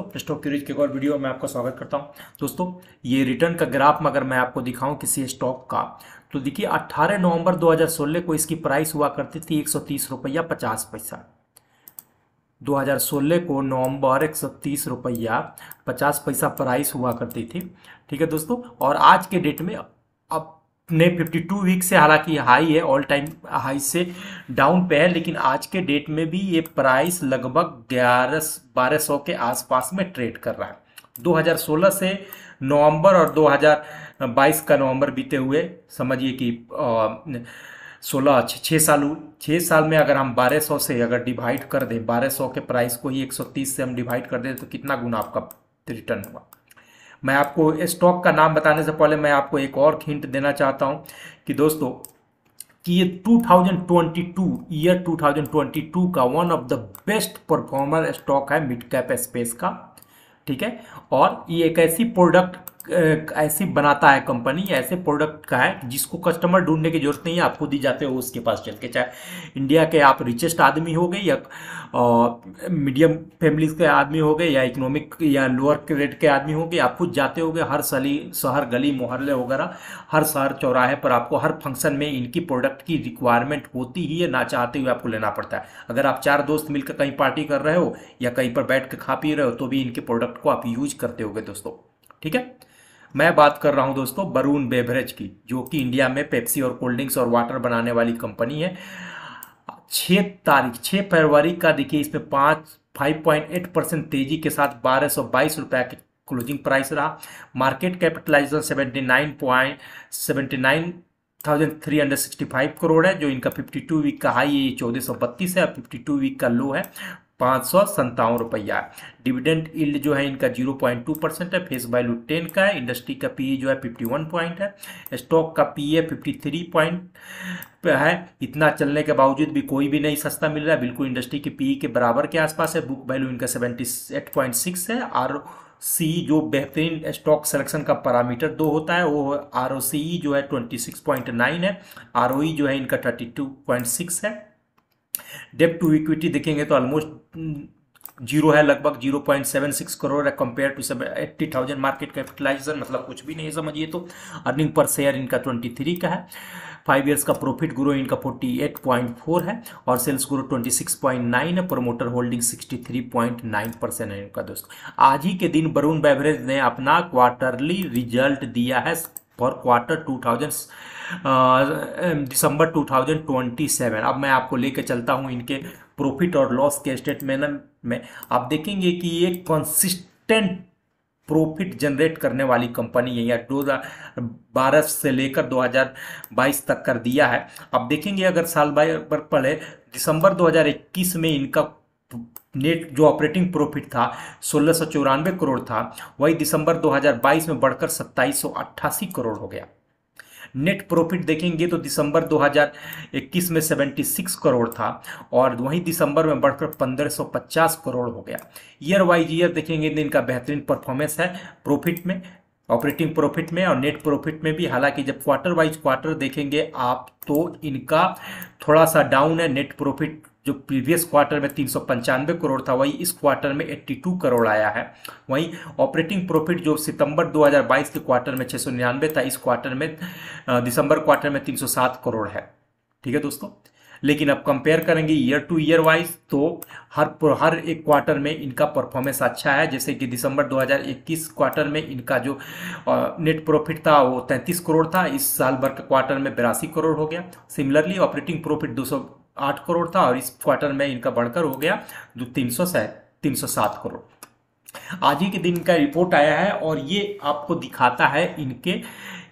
दोस्तों stock curies के एक और वीडियो में आपका स्वागत करता हूं दोस्तों ये रिटर्न का ग्राफ अगर मैं आपको दिखाऊं किसी स्टॉक का तो देखिए 18 नवंबर 2016 को इसकी प्राइस हुआ करती थी एक सौ रुपया पचास पैसा 2016 को नवंबर एक सौ रुपया पचास पैसा प्राइस हुआ करती थी ठीक है दोस्तों और आज के डेट में अब ने 52 वीक से हालांकि हाई है ऑल टाइम हाई से डाउन पे है लेकिन आज के डेट में भी ये प्राइस लगभग ग्यारह बारह सौ के आसपास में ट्रेड कर रहा है 2016 से नवंबर और 2022 का नवंबर बीते हुए समझिए कि सोलह छः साल छः साल में अगर हम 1200 से अगर डिवाइड कर दें 1200 के प्राइस को ही 130 से हम डिवाइड कर दें तो कितना गुना आपका रिटर्न हुआ मैं आपको स्टॉक का नाम बताने से पहले मैं आपको एक और हिंट देना चाहता हूं कि दोस्तों कि ये 2022 ईयर 2022 का one of the best performer stock है मिड कैप स्पेस का ठीक है और ये एक ऐसी प्रोडक्ट ऐसे बनाता है कंपनी ऐसे प्रोडक्ट का है जिसको कस्टमर ढूंढने की जरूरत नहीं है आप खुद जाते हो उसके पास चल के चाहे इंडिया के आप रिचेस्ट आदमी हो गए या मीडियम फैमिलीज के आदमी हो गए या इकोनॉमिक या लोअर क्रेड के आदमी हो गए आप खुद जाते हो हर सली शहर गली मोहल्ले वगैरह हर शहर चौराहे पर आपको हर फंक्शन में इनकी प्रोडक्ट की रिक्वायरमेंट होती ही है ना चाहते हुए आपको लेना पड़ता है अगर आप चार दोस्त मिलकर कहीं पार्टी कर रहे हो या कहीं पर बैठ कर खा पी रहे हो तो भी इनके प्रोडक्ट को आप यूज करते हो दोस्तों ठीक है मैं बात कर रहा हूं दोस्तों बरून बेवरेज की जो कि इंडिया में पेप्सी और कोल्ड ड्रिंक्स और वाटर बनाने वाली कंपनी है छः तारीख छः फरवरी का देखिए इस पर पाँच फाइव पॉइंट एट परसेंट तेजी के साथ बारह सौ बाईस रुपये के क्लोजिंग प्राइस रहा market capitalisation seventy nine point seventy nine thousand three hundred sixty five crore है जो इनका फिफ्टी टू वीक का हाई है ये चौदह सौ बत्तीस है और फिफ्टी टू वीक का लो है पाँच सौ संतावन रुपया डिविडेंड इल्ड जो है इनका जीरो पॉइंट टू परसेंट है फेस वैल्यू टेन का है इंडस्ट्री का पी e जो है फिफ्टी वन पॉइंट है स्टॉक का P E fifty three point है इतना चलने के बावजूद भी कोई भी नहीं सस्ता मिल रहा है बिल्कुल इंडस्ट्री के पी e के बराबर के आसपास है बुक वैल्यू इनका सेवेंटी एट पॉइंट सिक्स है आर सी जो बेहतरीन स्टॉक सिलेक्शन का पैरामीटर दो होता है वो आर ओ सी जो है ट्वेंटी सिक्स पॉइंट नाइन है आर ओ ई जो है इनका थर्टी टू पॉइंट सिक्स है डेप टू इक्विटी देखेंगे तो ऑलमोस्ट जीरो mm, है लगभग zero point seven six crore है compare to seven eighty thousand market capitalisation मतलब कुछ भी नहीं समझिए तो अर्निंग पर शेयर इनका ट्वेंटी थ्री का है फाइव ईयर्स का प्रॉफिट ग्रो इनका फोर्टी एट पॉइंट फोर है और sales grow twenty six point nine है promoter holding sixty three point nine percent है इनका दोस्तों आज ही के दिन वरुण बेवरेज ने अपना क्वार्टरली रिजल्ट दिया है फॉर क्वार्टर 2000 दिसंबर 2027 अब मैं आपको लेकर चलता हूँ इनके प्रॉफिट और लॉस के स्टेटमेंट में आप देखेंगे कि ये कंसिस्टेंट प्रॉफिट जनरेट करने वाली कंपनी है या दो बारह से लेकर 2022 तक कर दिया है अब देखेंगे अगर साल बाई पर पढ़े दिसंबर 2021 में इनका नेट जो ऑपरेटिंग प्रॉफिट था सोलह करोड़ था वही दिसंबर 2022 में बढ़कर सत्ताईस करोड़ हो गया नेट प्रॉफिट देखेंगे तो दिसंबर 2021 में 76 करोड़ था और वहीं दिसंबर में बढ़कर 1550 करोड़ हो गया ईयर वाइज ईयर देखेंगे तो इनका बेहतरीन परफॉर्मेंस है प्रॉफिट में ऑपरेटिंग प्रॉफिट में और नेट प्रॉफिट में भी हालांकि जब क्वार्टर वाइज क्वार्टर देखेंगे आप तो इनका थोड़ा सा डाउन है नेट प्रॉफिट जो प्रीवियस क्वार्टर में तीन करोड़ था वही इस क्वार्टर में 82 करोड़ आया है वहीं ऑपरेटिंग प्रॉफिट जो सितंबर 2022 के क्वार्टर में छः था इस क्वार्टर में दिसंबर क्वार्टर में 307 करोड़ है ठीक है दोस्तों लेकिन अब कंपेयर करेंगे ईयर टू ईयर वाइज तो हर हर एक क्वार्टर में इनका परफॉर्मेंस अच्छा है जैसे कि दिसंबर 2021 क्वार्टर में इनका जो नेट प्रॉफिट था वो 33 करोड़ था इस साल भर के क्वार्टर में बिरासी करोड़ हो गया सिमिलरली ऑपरेटिंग प्रॉफिट दो आठ करोड़ था और इस क्वार्टर में इनका बढ़कर हो गया जो तीन सौ तीन सौ सात करोड़ आज ही के दिन का रिपोर्ट आया है और ये आपको दिखाता है इनके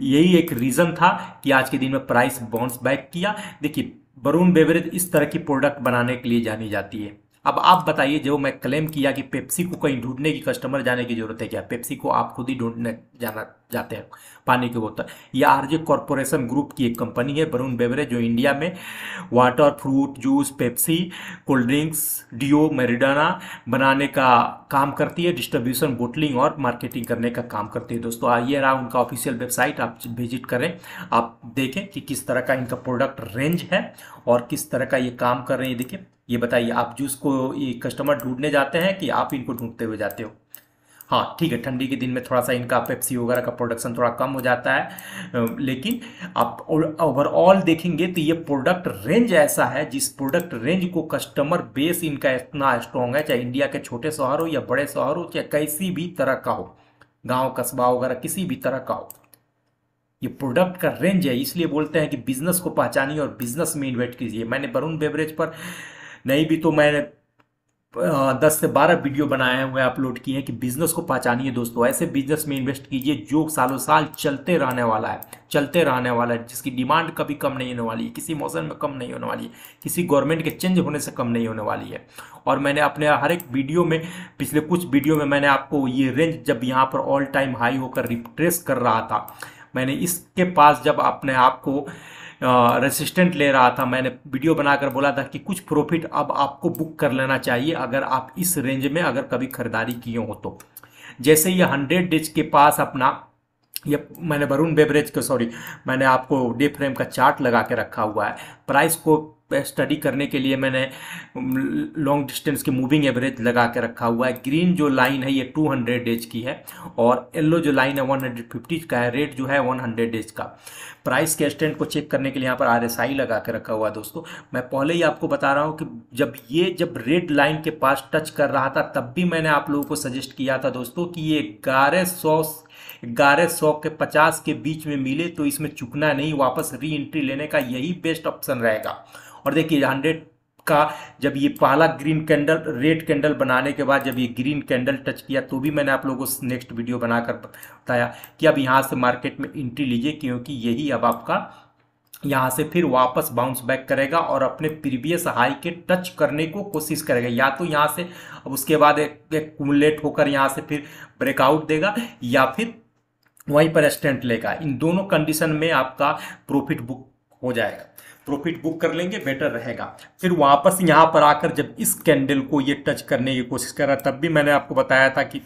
यही एक रीज़न था कि आज के दिन में प्राइस बाउंस बैक किया देखिए बरून बेवरेज इस तरह की प्रोडक्ट बनाने के लिए जानी जाती है अब आप बताइए जो मैं क्लेम किया कि पेप्सी को कहीं ढूंढने की कस्टमर जाने की जरूरत है क्या पेप्सी को आप खुद ही ढूंढने जाना जाते हैं पानी की बोतल या आरजे कॉरपोरेशन ग्रुप की एक कंपनी है वरुण बेवरेज जो इंडिया में water fruit juice Pepsi cold drinks Dew Mirinda बनाने का काम करती है डिस्ट्रीब्यूशन बोटलिंग और मार्केटिंग करने का काम करती है दोस्तों आइए रहा उनका ऑफिशियल वेबसाइट आप विजिट करें आप देखें कि किस तरह का इनका प्रोडक्ट रेंज है और किस तरह का ये काम कर रहे हैं देखिए ये बताइए आप जूस को ये कस्टमर ढूंढने जाते हैं कि आप इनको ढूंढते हुए जाते हो हाँ ठीक है ठंडी के दिन में थोड़ा सा इनका पेप्सी वगैरह का प्रोडक्शन थोड़ा कम हो जाता है लेकिन आप ओवरऑल देखेंगे तो ये प्रोडक्ट रेंज ऐसा है जिस प्रोडक्ट रेंज को कस्टमर बेस इनका इतना स्ट्रांग है चाहे इंडिया के छोटे शहर हो या बड़े शहर हो चाहे कैसी भी तरह का हो गाँव कस्बा वगैरह किसी भी तरह का हो ये प्रोडक्ट का रेंज है इसलिए बोलते हैं कि बिजनेस को पहचानिए और बिजनेस में इन्वेस्ट कीजिए मैंने वरुण बेवरेज पर नहीं भी तो मैं दस से बारह वीडियो बनाए हुए अपलोड किए हैं कि बिजनेस को पहचानिए दोस्तों ऐसे बिजनेस में इन्वेस्ट कीजिए जो सालों साल चलते रहने वाला है चलते रहने वाला है जिसकी डिमांड कभी कम नहीं होने वाली है किसी मौसम में कम नहीं होने वाली है किसी गवर्नमेंट के चेंज होने से कम नहीं होने वाली है और मैंने अपने हर एक वीडियो में पिछले कुछ वीडियो में मैंने आपको ये रेंज जब यहाँ पर ऑल टाइम हाई होकर रिप्रेस कर रहा था मैंने इसके पास जब अपने आप को रेसिस्टेंट ले रहा था मैंने वीडियो बनाकर बोला था कि कुछ प्रॉफिट अब आपको बुक कर लेना चाहिए अगर आप इस रेंज में अगर कभी खरीदारी किए हो तो जैसे ये हंड्रेड डेज के पास अपना ये मैंने वरुण बेवरेज का सॉरी मैंने आपको डे फ्रेम का चार्ट लगा के रखा हुआ है प्राइस को स्टडी eh, करने के लिए मैंने लॉन्ग डिस्टेंस की मूविंग एवरेज लगा के रखा हुआ है ग्रीन जो लाइन है ये 200 डेज की है और येलो जो लाइन है 150 का है रेट जो है 100 डेज का प्राइस के स्टैंड को चेक करने के लिए यहाँ पर आरएसआई लगा के रखा हुआ है दोस्तों मैं पहले ही आपको बता रहा हूँ कि जब ये जब रेड लाइन के पास टच कर रहा था तब भी मैंने आप लोगों को सजेस्ट किया था दोस्तों कि ये ग्यारह सौ ग्यारह सौ के पचास के बीच में मिले तो इसमें चुकना नहीं वापस री एंट्री लेने का यही बेस्ट ऑप्शन ऑप्शन रहेगा और देखिए हंड्रेड का जब ये पहला ग्रीन कैंडल रेड कैंडल बनाने के बाद जब ये ग्रीन कैंडल टच किया तो भी मैंने आप लोगों को नेक्स्ट वीडियो बनाकर बताया कि अब यहाँ से मार्केट में एंट्री लीजिए क्योंकि यही अब आपका यहाँ से फिर वापस बाउंस बैक करेगा और अपने प्रीवियस हाई के टच करने को कोशिश करेगा या तो यहाँ से अब उसके बाद एक एक होकर यहाँ से फिर ब्रेकआउट देगा या फिर वहीं पर स्टेंट लेगा इन दोनों कंडीशन में आपका प्रॉफिट बुक हो जाएगा प्रॉफिट बुक कर लेंगे बेटर रहेगा फिर वापस यहाँ पर आकर जब इस कैंडल को ये टच करने की कोशिश कर रहा तब भी मैंने आपको बताया था कि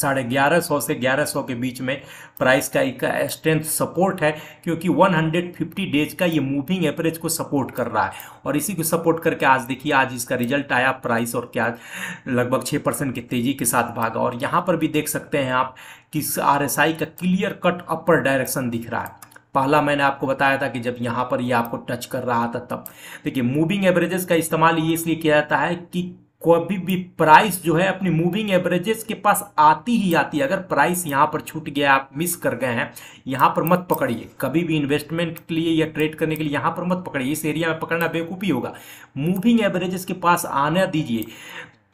साढ़े ग्यारह सौ से ग्यारह सौ के बीच में प्राइस का एक स्ट्रेंथ सपोर्ट है क्योंकि 150 डेज का ये मूविंग एवरेज को सपोर्ट कर रहा है और इसी को सपोर्ट करके आज देखिए आज इसका रिजल्ट आया प्राइस और क्या लगभग छः परसेंट की तेज़ी के साथ भागा और यहाँ पर भी देख सकते हैं आप कि आर का क्लियर कट अपर डायरेक्शन दिख रहा है पहला मैंने आपको बताया था कि जब यहाँ पर ये आपको टच कर रहा था तब देखिए मूविंग एवरेजेस का इस्तेमाल ये इसलिए किया जाता है कि कभी भी प्राइस जो है अपनी मूविंग एवरेजेस के पास आती ही आती है अगर प्राइस यहाँ पर छूट गया आप मिस कर गए हैं यहाँ पर मत पकड़िए कभी भी इन्वेस्टमेंट के लिए या ट्रेड करने के लिए यहाँ पर मत पकड़िए इस एरिया में पकड़ना बेवकूफ़ी होगा मूविंग एवरेजेस के पास आना दीजिए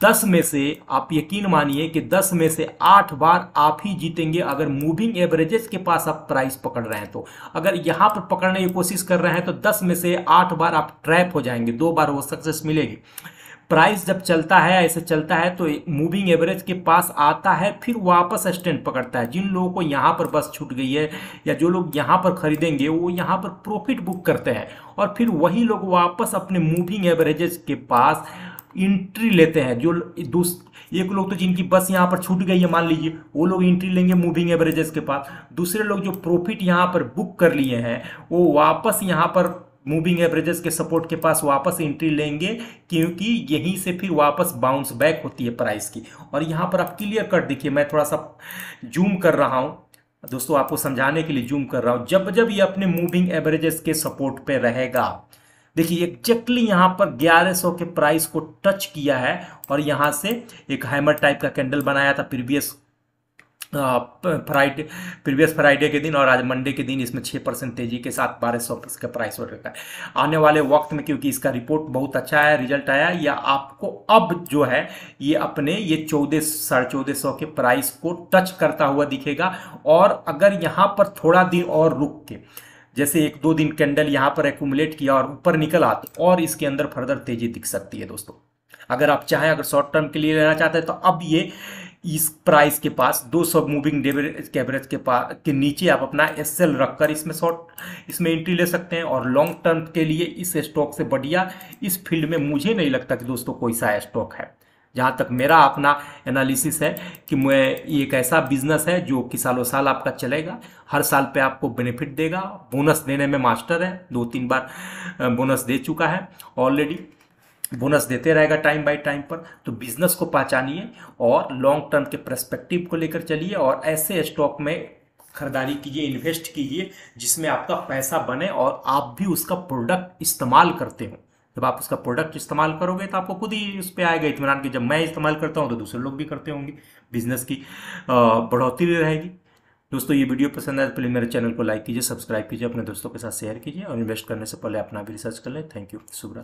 दस में से आप यकीन मानिए कि दस में से आठ बार आप ही जीतेंगे अगर मूविंग एवरेजेस के पास आप प्राइस पकड़ रहे हैं तो अगर यहां पर पकड़ने की कोशिश कर रहे हैं तो दस में से आठ बार आप ट्रैप हो जाएंगे दो बार वो सक्सेस मिलेगी प्राइस जब चलता है ऐसे चलता है तो मूविंग एवरेज के पास आता है फिर वापस स्टैंड पकड़ता है जिन लोगों को यहाँ पर बस छूट गई है या जो लोग यहाँ पर खरीदेंगे वो यहाँ पर प्रॉफिट बुक करते हैं और फिर वही लोग वापस अपने मूविंग एवरेजेस के पास इंट्री लेते हैं जो दूस एक लोग तो जिनकी बस यहाँ पर छूट गई है मान लीजिए वो लोग इंट्री लेंगे मूविंग एवरेजेस के पास दूसरे लोग जो प्रॉफिट यहाँ पर बुक कर लिए हैं वो वापस यहाँ पर मूविंग एवरेजेस के सपोर्ट के पास वापस एंट्री लेंगे क्योंकि यहीं से फिर वापस बाउंस बैक होती है प्राइस की और यहाँ पर आप क्लियर कट देखिए मैं थोड़ा सा जूम कर रहा हूँ दोस्तों आपको समझाने के लिए जूम कर रहा हूँ जब जब ये अपने मूविंग एवरेजेस के सपोर्ट पर रहेगा देखिए एक्जेक्टली यहाँ पर 1100 के प्राइस को टच किया है और यहाँ से एक हैमर टाइप का कैंडल बनाया था प्रीवियस फ्राइडे प्रीवियस फ्राइडे के दिन और आज मंडे के दिन इसमें छः परसेंट तेजी के साथ बारह सौ का प्राइस हो रखा है आने वाले वक्त में क्योंकि इसका रिपोर्ट बहुत अच्छा है रिजल्ट आया या आपको अब जो है ये अपने ये चौदह साढ़े चौदह सौ के प्राइस को टच करता हुआ दिखेगा और अगर यहाँ पर थोड़ा दिन और रुक के जैसे एक दो दिन कैंडल यहाँ पर एकट किया और ऊपर निकल तो और इसके अंदर फर्दर तेजी दिख सकती है दोस्तों अगर आप चाहें अगर शॉर्ट टर्म के लिए लेना चाहते हैं तो अब ये इस प्राइस के पास 200 मूविंग एवरेज के पास के नीचे आप अपना एस एल रखकर इसमें शॉर्ट इसमें एंट्री ले सकते हैं और लॉन्ग टर्म के लिए इस स्टॉक से बढ़िया इस फील्ड में मुझे नहीं लगता कि दोस्तों कोई सा स्टॉक है जहाँ तक मेरा अपना एनालिसिस है कि मैं ये एक ऐसा बिजनेस है जो कि सालों साल आपका चलेगा हर साल पे आपको बेनिफिट देगा बोनस देने में मास्टर है दो तीन बार बोनस दे चुका है ऑलरेडी बोनस देते रहेगा टाइम बाय टाइम पर तो बिजनेस को पहचानिए और लॉन्ग टर्म के प्रस्पेक्टिव को लेकर चलिए और ऐसे स्टॉक में खरीदारी कीजिए इन्वेस्ट कीजिए जिसमें आपका पैसा बने और आप भी उसका प्रोडक्ट इस्तेमाल करते हों जब आप उसका प्रोडक्ट इस्तेमाल करोगे तो आपको खुद ही उस पर आएगा इतमान कि जब मैं इस्तेमाल करता हूँ तो दूसरे लोग भी करते होंगे बिजनेस की बढ़ोतरी रहेगी दोस्तों ये वीडियो पसंद आए तो प्लीज़ मेरे चैनल को लाइक कीजिए सब्सक्राइब कीजिए अपने दोस्तों के साथ शेयर कीजिए और इन्वेस्ट करने से पहले अपना भी रिसर्च कर लें थैंक यू शुभरात्रि